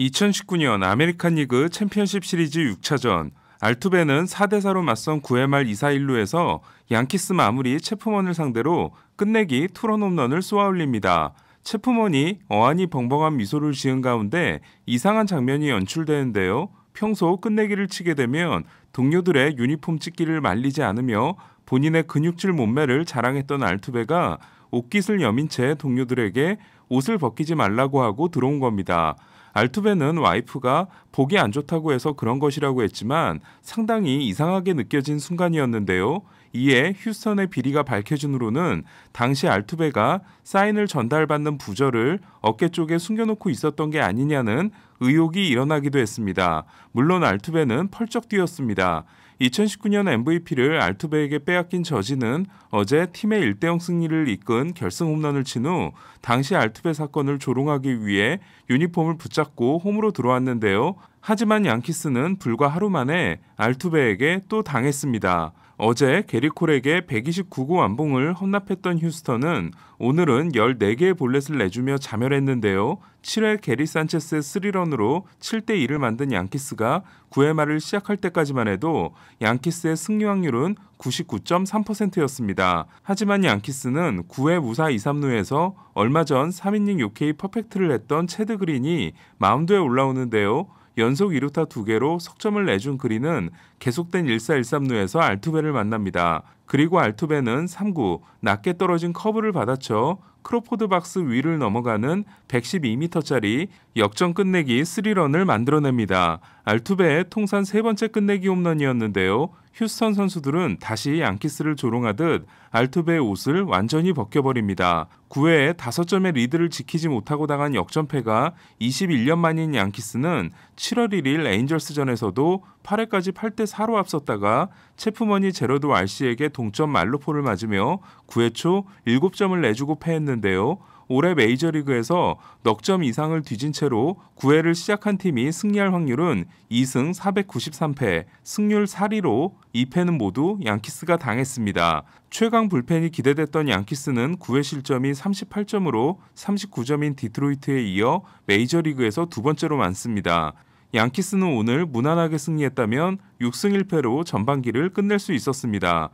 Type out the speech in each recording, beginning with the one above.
2019년 아메리칸 리그 챔피언십 시리즈 6차전 알투베는 4대4로 맞선 9회 말 2사 1루에서 양키스 마무리 체프먼을 상대로 끝내기 투런 홈런을 쏘아올립니다. 체프먼이 어안이 벙벙한 미소를 지은 가운데 이상한 장면이 연출되는데요. 평소 끝내기를 치게 되면 동료들의 유니폼 찢기를 말리지 않으며 본인의 근육질 몸매를 자랑했던 알투베가 옷깃을 여민 채 동료들에게 옷을 벗기지 말라고 하고 들어온 겁니다. 알투벤은 와이프가 보기 안 좋다고 해서 그런 것이라고 했지만 상당히 이상하게 느껴진 순간이었는데요. 이에 휴스턴의 비리가 밝혀진 후로는 당시 알투베가 사인을 전달받는 부절을 어깨 쪽에 숨겨놓고 있었던 게 아니냐는 의혹이 일어나기도 했습니다. 물론 알투베는 펄쩍 뛰었습니다. 2019년 MVP를 알투베에게 빼앗긴 저지는 어제 팀의 1대0 승리를 이끈 결승 홈런을 친 후 당시 알투베 사건을 조롱하기 위해 유니폼을 붙잡고 홈으로 들어왔는데요. 하지만 양키스는 불과 하루 만에 알투베에게 또 당했습니다. 어제 게리콜에게 129구 완봉을 헌납했던 휴스턴은 오늘은 14개의 볼넷을 내주며 자멸했는데요. 7회 게리 산체스의 3런으로 7대 2를 만든 양키스가 9회 말을 시작할 때까지만 해도 양키스의 승리 확률은 99.3%였습니다. 하지만 양키스는 9회 무사 2, 3루에서 얼마 전3인닝 6K 퍼펙트를 했던 체드 그린이 마운드에 올라오는데요. 연속 2루타 2개로 석점을 내준 그린은 계속된 1-4-1-3루에서 알투베를 만납니다. 그리고 알투베는 3구 낮게 떨어진 커브를 받아쳐 크로포드 박스 위를 넘어가는 112m짜리 역전 끝내기 3런을 만들어냅니다. 알투베의 통산 세 번째 끝내기 홈런이었는데요. 휴스턴 선수들은 다시 양키스를 조롱하듯 알투베의 옷을 완전히 벗겨버립니다. 9회에 5점의 리드를 지키지 못하고 당한 역전패가 21년 만인 양키스는 7월 1일 에인절스전에서도 8회까지 8대4로 앞섰다가 체프머니 제러드 RC에게 동점 말로포를 맞으며 9회 초 7점을 내주고 패했는데요. 올해 메이저리그에서 넉 점 이상을 뒤진 채로 9회를 시작한 팀이 승리할 확률은 2승 493패, 승률 4리로 2패는 모두 양키스가 당했습니다. 최강 불펜이 기대됐던 양키스는 9회 실점이 38점으로 39점인 디트로이트에 이어 메이저리그에서 두 번째로 많습니다. 양키스는 오늘 무난하게 승리했다면 6승 1패로 전반기를 끝낼 수 있었습니다.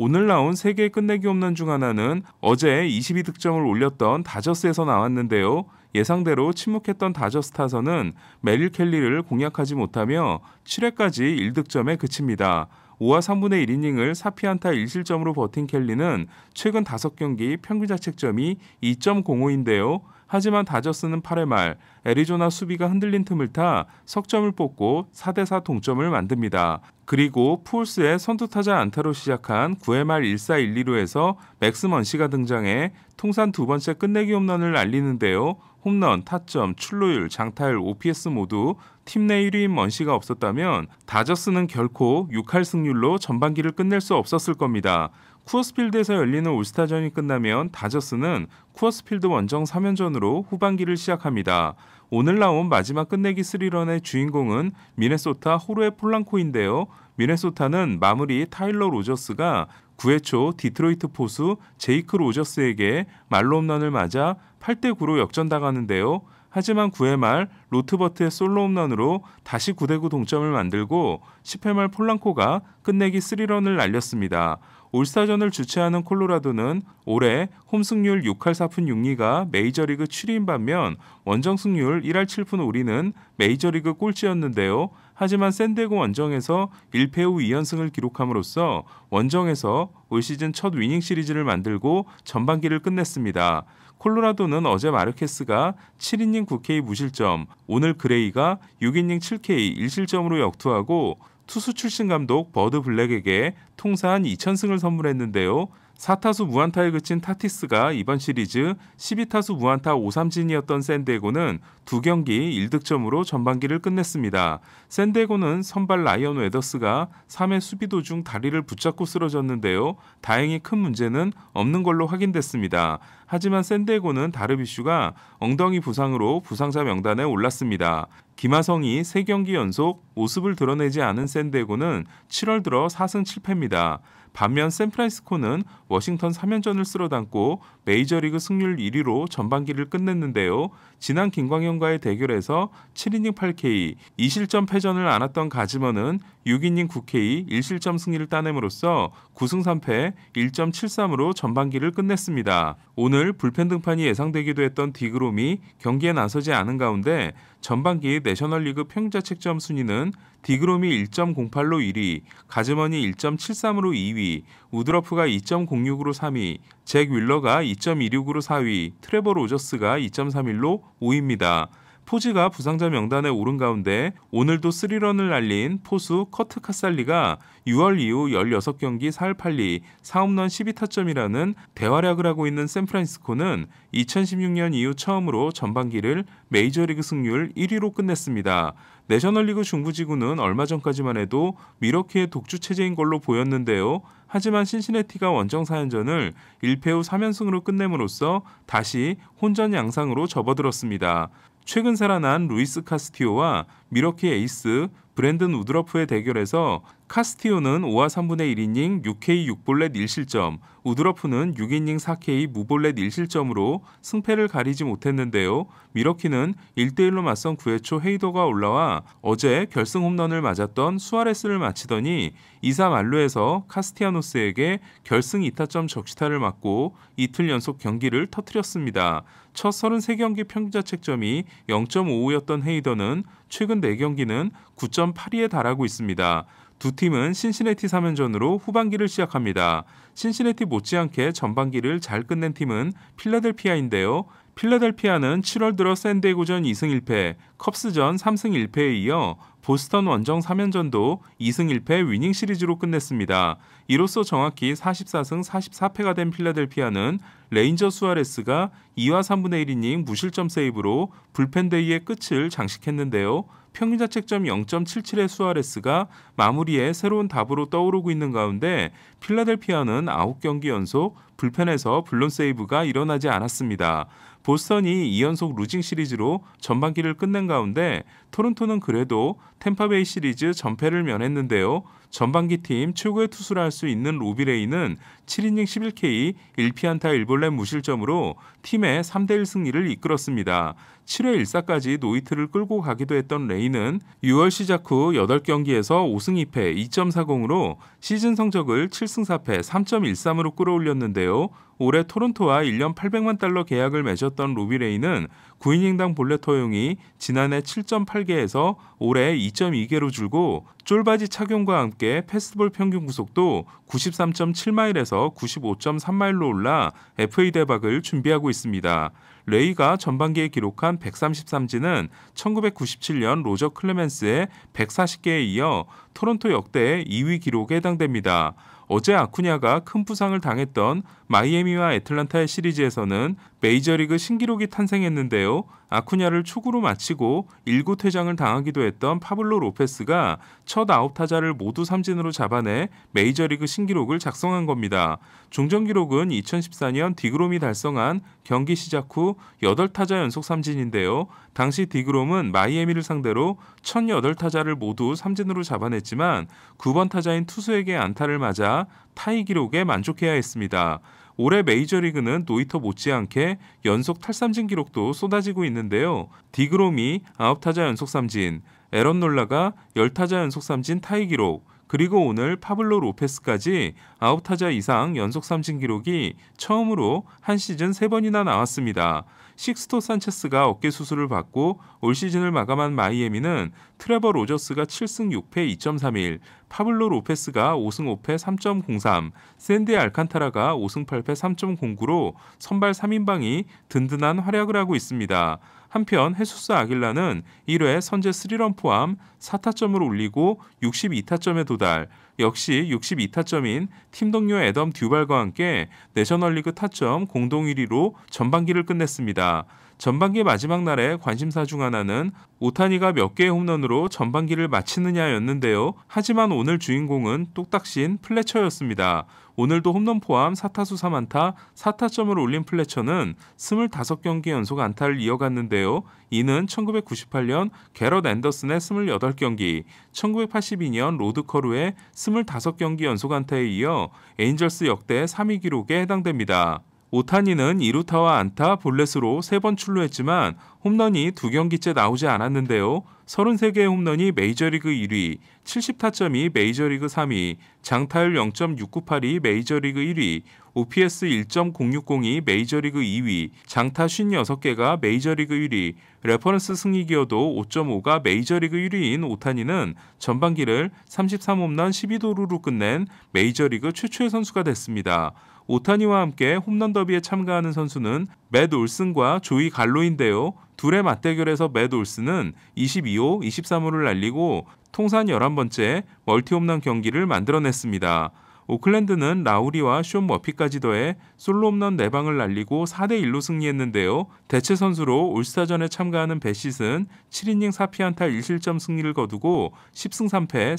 오늘 나온 세계 끝내기 없는 중 하나는 어제 22득점을 올렸던 다저스에서 나왔는데요. 예상대로 침묵했던 다저스 타선은 메릴 켈리를 공략하지 못하며 7회까지 1득점에 그칩니다. 5와 3분의 1이닝을 4피안타 1실점으로 버틴 켈리는 최근 5경기 평균 자책점이 2.05인데요. 하지만 다저스는 8회 말 애리조나 수비가 흔들린 틈을 타 석점을 뽑고 4대4 동점을 만듭니다. 그리고 푸스의 선두타자 안타로 시작한 9회 말 1사 1, 2루에서 맥스먼시가 등장해 통산 두 번째 끝내기 홈런을 알리는데요. 홈런, 타점, 출루율, 장타율, OPS 모두 팀 내 1위인 먼시가 없었다면 다저스는 결코 6할 승률로 전반기를 끝낼 수 없었을 겁니다. 쿠어스필드에서 열리는 올스타전이 끝나면 다저스는 쿠어스필드 원정 3연전으로 후반기를 시작합니다. 오늘 나온 마지막 끝내기 3런의 주인공은 미네소타 호루의 폴랑코인데요. 미네소타는 마무리 타일러 로저스가 9회 초 디트로이트 포수 제이크 로저스에게 말로 홈런을 맞아 8대 9로 역전당하는데요. 하지만 9회 말 로트버트의 솔로 홈런으로 다시 9대9 동점을 만들고 10회 말 폴랑코가 끝내기 3런을 날렸습니다. 올스타전을 주최하는 콜로라도는 올해 홈승률 6할 4푼 6리가 메이저리그 7위인 반면 원정승률 1할 7푼 5리는 메이저리그 꼴찌였는데요. 하지만 샌디고 원정에서 1패 후 2연승을 기록함으로써 원정에서 올 시즌 첫 위닝 시리즈를 만들고 전반기를 끝냈습니다. 콜로라도는 어제 마르케스가 7이닝 9K 무실점, 오늘 그레이가 6이닝 7K 1실점으로 역투하고 투수 출신 감독 버드 블랙에게 통산 2 0 0 0승을 선물했는데요. 4타수 무안타에 그친 타티스가 이번 시리즈 12타수 무안타 5삼진이었던 샌디에고는 두경기 1득점으로 전반기를 끝냈습니다. 샌디에고는 선발 라이언 웨더스가 3회 수비 도중 다리를 붙잡고 쓰러졌는데요. 다행히 큰 문제는 없는 걸로 확인됐습니다. 하지만 샌디에고는 다르비슈가 엉덩이 부상으로 부상자 명단에 올랐습니다. 김하성이 3경기 연속 모습을 드러내지 않은 샌디에고는 7월 들어 4승 7패입니다. 반면 샌프란시스코는 워싱턴 3연전을 쓸어담고 메이저리그 승률 1위로 전반기를 끝냈는데요. 지난 김광현과의 대결에서 7이닝 8K, 2실점 패전을 안았던 가지먼은 6이닝 9K, 1실점 승리를 따냄으로써 9승 3패, 1.73으로 전반기를 끝냈습니다. 오늘 불펜 등판이 예상되기도 했던 디그롬이 경기에 나서지 않은 가운데 전반기 내셔널리그 평자 책점 순위는 디그롬이 1.08로 1위, 가즈머니 1.73으로 2위, 우드러프가 2.06으로 3위, 잭 윌러가 2.26으로 4위, 트레버 로저스가 2.31로 5위입니다. 포지가 부상자 명단에 오른 가운데 오늘도 3런을 날린 포수 커트 카살리가 6월 이후 16경기 4할 8리 4홈런 12타점이라는 대활약을 하고 있는 샌프란시스코는 2016년 이후 처음으로 전반기를 메이저리그 승률 1위로 끝냈습니다. 내셔널리그 중부지구는 얼마 전까지만 해도 미러키의 독주 체제인 걸로 보였는데요. 하지만 신시내티가 원정 4연전을 1패 후 3연승으로 끝냄으로써 다시 혼전 양상으로 접어들었습니다. 최근 살아난 루이스 카스티오와 미러키 에이스 브랜든 우드러프의 대결에서 카스티오는 5와 3분의 1이닝 6K 6볼넷 1실점, 우드러프는 6이닝 4K 무볼넷 1실점으로 승패를 가리지 못했는데요. 미러키는 1대1로 맞선 9회 초 헤이더가 올라와 어제 결승 홈런을 맞았던 수아레스를 마치더니 2사 만루에서 카스티아노스에게 결승 2타점 적시타를 맞고 이틀 연속 경기를 터뜨렸습니다. 첫 33경기 평균자책점이 0.55였던 헤이더는 최근 4경기는 9.82에 달하고 있습니다. 두 팀은 신시내티 3연전으로 후반기를 시작합니다. 신시내티 못지않게 전반기를 잘 끝낸 팀은 필라델피아인데요. 필라델피아는 7월 들어 샌디에고전 2승 1패, 컵스전 3승 1패에 이어 보스턴 원정 3연전도 2승 1패 위닝 시리즈로 끝냈습니다. 이로써 정확히 44승 44패가 된 필라델피아는 레인저 수아레스가 2와 3분의 1이닝 무실점 세이브로 불펜데이의 끝을 장식했는데요. 평균자책점 0.77의 수아레스가 마무리에 새로운 답으로 떠오르고 있는 가운데 필라델피아는 9경기 연속 불펜에서 블론 세이브가 일어나지 않았습니다. 보스턴이 2연속 루징 시리즈로 전반기를 끝낸 가운데 토론토는 그래도 템파베이 시리즈 전패를 면했는데요. 전반기 팀 최고의 투수라 할 수 있는 로비레이는 7이닝 11K 1피안타 1볼넷 무실점으로 팀의 3대1 승리를 이끌었습니다. 7회 1사까지 노이트를 끌고 가기도 했던 레이는 6월 시작 후 8경기에서 5승 2패 2.40으로 시즌 성적을 7승 4패 3.13으로 끌어올렸는데요. 올해 토론토와 1년 800만 달러 계약을 맺었던 로비 레이는 9이닝당 볼넷 허용이 지난해 7.8개에서 올해 2.2개로 줄고 쫄바지 착용과 함께 패스볼 평균 구속도 93.7마일에서 95.3마일로 올라 FA 대박을 준비하고 있습니다. 레이가 전반기에 기록한 133진은 1997년 로저 클레멘스의 140개에 이어 토론토 역대 2위 기록에 해당됩니다. 어제 아쿠냐가 큰 부상을 당했던 마이애미와 애틀란타의 시리즈에서는 메이저리그 신기록이 탄생했는데요. 아쿠냐를 축으로 마치고 1구 퇴장을 당하기도 했던 파블로 로페스가 첫 아홉 타자를 모두 삼진으로 잡아내 메이저리그 신기록을 작성한 겁니다. 종전 기록은 2014년 디그롬이 달성한 경기 시작 후 8타자 연속 삼진인데요. 당시 디그롬은 마이애미를 상대로 1008타자를 모두 삼진으로 잡아냈지만 9번 타자인 투수에게 안타를 맞아 타이 기록에 만족해야 했습니다. 올해 메이저리그는 노이터 못지않게 연속 탈삼진 기록도 쏟아지고 있는데요. 디그롬이 9타자 연속 삼진, 에런 놀라가 10타자 연속 삼진 타이 기록, 그리고 오늘 파블로 로페스까지 아타자 이상 연속 삼진 기록이 처음으로 한 시즌 3번이나 나왔습니다. 식스토 산체스가 어깨 수술을 받고 올 시즌을 마감한 마이애미는 트레버 로저스가 7승 6패 2.31, 파블로 로페스가 5승 5패 3.03, 샌디 알칸타라가 5승 8패 3.09로 선발 3인방이 든든한 활약을 하고 있습니다. 한편 헤수스 아길라는 1회 선제 3런 포함 4타점을 올리고 62타점에 도달, 역시 62타점인 팀 동료 애덤 듀발과 함께 내셔널리그 타점 공동 1위로 전반기를 끝냈습니다. 전반기 마지막 날에 관심사 중 하나는 오타니가 몇 개의 홈런으로 전반기를 마치느냐였는데요. 하지만 오늘 주인공은 똑딱신 플래처였습니다. 오늘도 홈런 포함 4타수 3안타, 4타점을 올린 플래처는 25경기 연속 안타를 이어갔는데요. 이는 1998년 게럿 앤더슨의 28경기, 1982년 로드커루의 25경기 연속 안타에 이어 에인절스 역대 3위 기록에 해당됩니다. 오타니는 2루타와 안타, 볼넷으로 3번 출루했지만 홈런이 두 경기째 나오지 않았는데요. 33개의 홈런이 메이저리그 1위, 70타점이 메이저리그 3위, 장타율 0.698이 메이저리그 1위, OPS 1.060이 메이저리그 2위, 장타 56개가 메이저리그 1위, 레퍼런스 승리기여도 5.5가 메이저리그 1위인 오타니는 전반기를 33홈런 12도루로 끝낸 메이저리그 최초의 선수가 됐습니다. 오타니와 함께 홈런 더비에 참가하는 선수는 매맷 올슨과 조이 갈로인데요. 둘의 맞대결에서 매맷 올슨은 22호, 23호를 날리고 통산 11번째 멀티홈런 경기를 만들어냈습니다. 오클랜드는 라우리와 쇼 머피까지 더해 솔로 홈런 4방을 날리고 4대1로 승리했는데요. 대체 선수로 올스타전에 참가하는 베시슨 7이닝 4피안타 1실점 승리를 거두고 10승 3패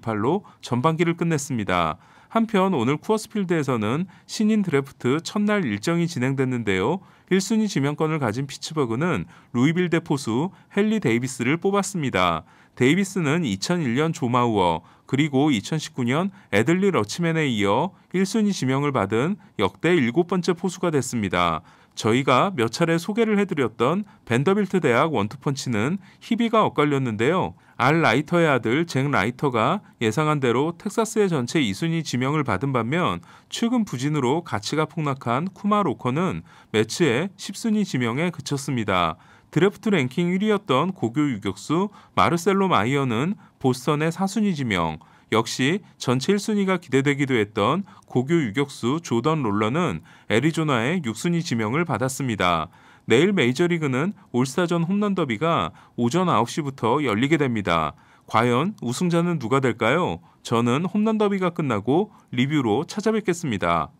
3.28로 전반기를 끝냈습니다. 한편 오늘 쿠어스필드에서는 신인 드래프트 첫날 일정이 진행됐는데요. 1순위 지명권을 가진 피츠버그는 루이빌대 포수 헨리 데이비스를 뽑았습니다. 데이비스는 2001년 조마우어 그리고 2019년 애들리 러치맨에 이어 1순위 지명을 받은 역대 7번째 포수가 됐습니다. 저희가 몇 차례 소개를 해드렸던 벤더빌트 대학 원투펀치는 희비가 엇갈렸는데요. 알 라이터의 아들 잭 라이터가 예상한 대로 텍사스의 전체 2순위 지명을 받은 반면 최근 부진으로 가치가 폭락한 쿠마 로커는 매치에 10순위 지명에 그쳤습니다. 드래프트 랭킹 1위였던 고교 유격수 마르셀로 마이어는 보스턴의 4순위 지명, 역시 전체 1순위가 기대되기도 했던 고교 유격수 조던 롤러는 애리조나의 6순위 지명을 받았습니다. 내일 메이저리그는 올스타전 홈런 더비가 오전 9시부터 열리게 됩니다. 과연 우승자는 누가 될까요? 저는 홈런 더비가 끝나고 리뷰로 찾아뵙겠습니다.